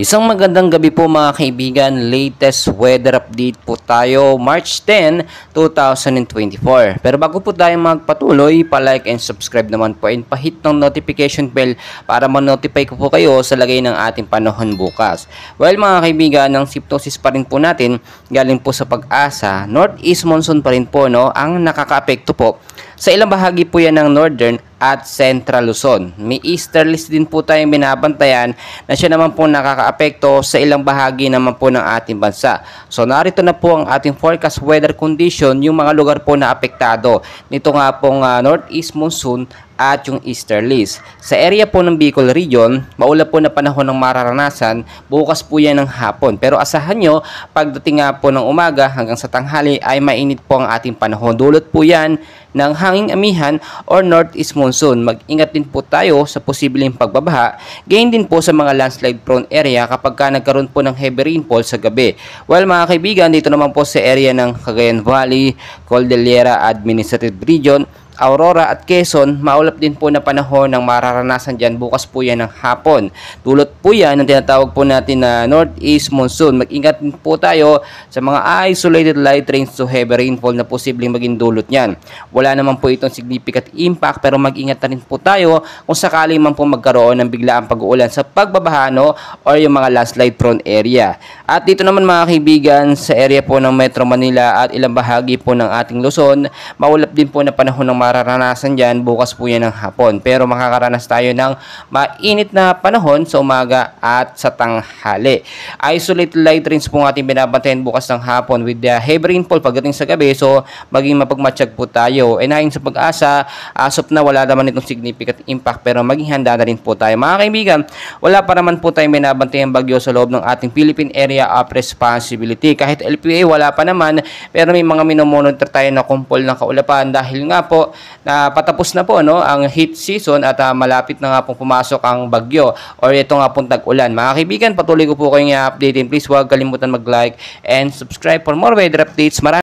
Isang magandang gabi po mga kaibigan, latest weather update po tayo March 10, 2024. Pero bago po tayo magpatuloy, pa-like and subscribe naman po and pa-hit ng notification bell para ma-notify ko po kayo sa lagay ng ating panahon bukas. Well mga kaibigan, ang siptosis pa rin po natin galing po sa pag-asa, northeast monsoon pa rin po no, ang nakakaapekto po. Sa ilang bahagi po yan ng northern at Central Luzon. May easterlies din po tayong binabantayan na siya naman po nakakaapekto sa ilang bahagi naman po ng ating bansa. So narito na po ang ating forecast weather condition, yung mga lugar po na apektado. Nito nga pong uh, northeast monsoon at yung easterlies. Sa area po ng Bicol Region, maulap po na panahon ng mararanasan, bukas po yan ng hapon. Pero asahan nyo, pagdating nga po ng umaga hanggang sa tanghali ay mainit po ang ating panahon. Dulot po yan ng hanging amihan or northeast monsoon. Mag-ingat din po tayo sa posibleng pagbabaha. Gain din po sa mga landslide prone area kapag ka nagkaroon po ng heavy rainfall sa gabi. Well mga kaibigan, dito naman po sa area ng Cagayan Valley, Cordillera Administrative Region, Aurora at Quezon, maulap din po na panahon ng mararanasan dyan. Bukas po yan ng hapon. Dulot po yan ng tinatawag po natin na Northeast Monsoon. Mag-ingat po tayo sa mga isolated light rains to heavy rainfall na posibleng maging dulot niyan. Wala naman po itong significant impact pero mag-ingat na rin po tayo kung sakaling man po magkaroon ng biglaang pag-uulan sa pagbabahano or yung mga landslide prone area. At dito naman mga kaibigan, sa area po ng Metro Manila at ilang bahagi po ng ating Luzon, maulap din po na panahon ng mararanasan dyan bukas po yan ng hapon. Pero makakaranas tayo ng mainit na panahon sa umaga at sa tanghali. Isolate light rains po ating binabantayan bukas ng hapon with the heavy rainfall pagdating sa gabi. So, maging mapagmatsyag po tayo. And ayon sa pag-asa, asop na wala naman itong significant impact pero maging handa na rin po tayo. Mga kaibigan, wala pa naman po tayong binabantayan bagyo sa loob ng ating Philippine Area of Responsibility. Kahit LPA, wala pa naman pero may mga minomonitor tayo na kumpol ng kaulapan dahil nga po na patapos na po no ang heat season at uh, malapit na nga pong pumasok ang bagyo or ito nga pong tag-ulan. Mga kaibigan, patuloy ko po kayong i-update please huwag kalimutan mag-like and subscribe for more weather updates. Maraming